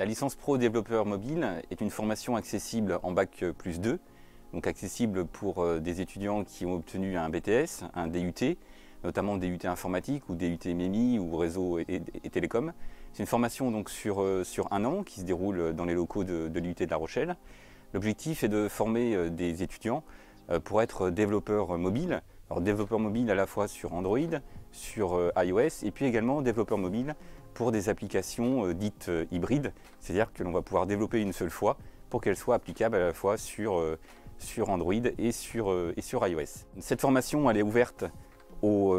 La licence pro développeur mobile est une formation accessible en bac plus 2, donc accessible pour euh, des étudiants qui ont obtenu un BTS, un DUT, notamment DUT informatique ou DUT MEMI ou réseau et, télécom. C'est une formation donc euh, sur, un an qui se déroule dans les locaux de, de l'UT de La Rochelle. L'objectif est de former euh, des étudiants pour être développeurs mobiles, alors développeur mobile à la fois sur Android, sur euh, iOS et puis également développeur mobile pour des applications euh, dites euh, hybrides, c'est-à-dire que l'on va pouvoir développer une seule fois pour qu'elle soit applicable à la fois sur, sur Android et sur, et sur iOS. Cette formation elle est ouverte aux,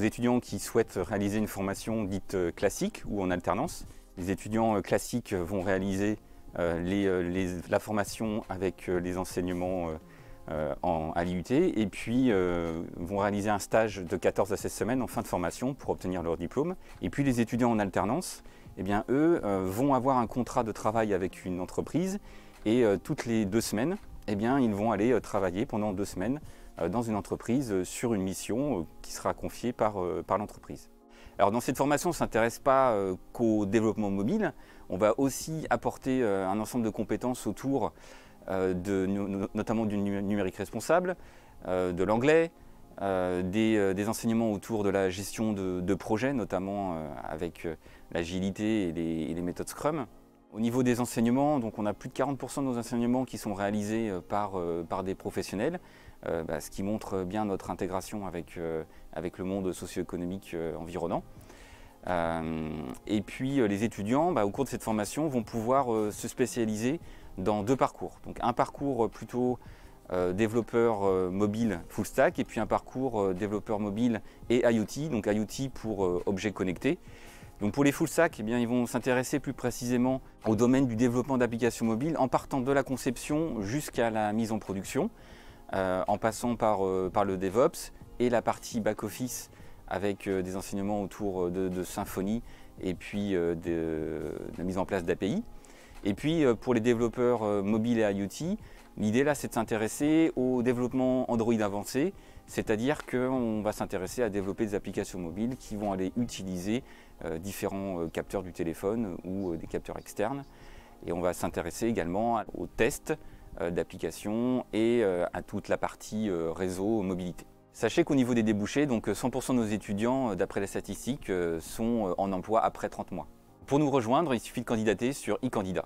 étudiants qui souhaitent réaliser une formation dite classique ou en alternance. Les étudiants classiques vont réaliser la formation avec les enseignements euh, en, à l'IUT et puis euh, vont réaliser un stage de 14 à 16 semaines en fin de formation pour obtenir leur diplôme. Et puis les étudiants en alternance, eh bien, eux euh, vont avoir un contrat de travail avec une entreprise et toutes les deux semaines, eh bien, ils vont aller travailler pendant deux semaines dans une entreprise sur une mission qui sera confiée par, par l'entreprise. Alors dans cette formation, on ne s'intéresse pas qu'au développement mobile, on va aussi apporter un ensemble de compétences autour euh, notamment du numérique responsable, euh, de l'anglais, euh, des, enseignements autour de la gestion de, projets, notamment avec l'agilité et, les méthodes Scrum. Au niveau des enseignements, donc on a plus de 40% de nos enseignements qui sont réalisés par, des professionnels, bah, ce qui montre bien notre intégration avec, avec le monde socio-économique environnant. Euh, et puis euh, les étudiants, bah, au cours de cette formation, vont pouvoir euh, se spécialiser dans deux parcours. Donc un parcours plutôt développeur mobile full stack et puis un parcours développeur mobile et IoT, donc IoT pour objets connectés. Donc pour les full stack, eh bien, ils vont s'intéresser plus précisément au domaine du développement d'applications mobiles en partant de la conception jusqu'à la mise en production, en passant par, par le DevOps et la partie back-office avec euh, des enseignements autour euh, de, Symfony et puis euh, de, de, la mise en place d'API. Et puis pour les développeurs mobiles et IoT, l'idée là c'est de s'intéresser au développement Android avancé, c'est-à-dire qu'on va s'intéresser à développer des applications mobiles qui vont aller utiliser différents capteurs du téléphone ou des capteurs externes. Et on va s'intéresser également aux tests d'applications et à toute la partie réseau mobilité. Sachez qu'au niveau des débouchés, donc 100% euh, de nos étudiants, euh, d'après les statistiques, euh, sont en emploi après 30 mois. Pour nous rejoindre, il suffit de candidater sur e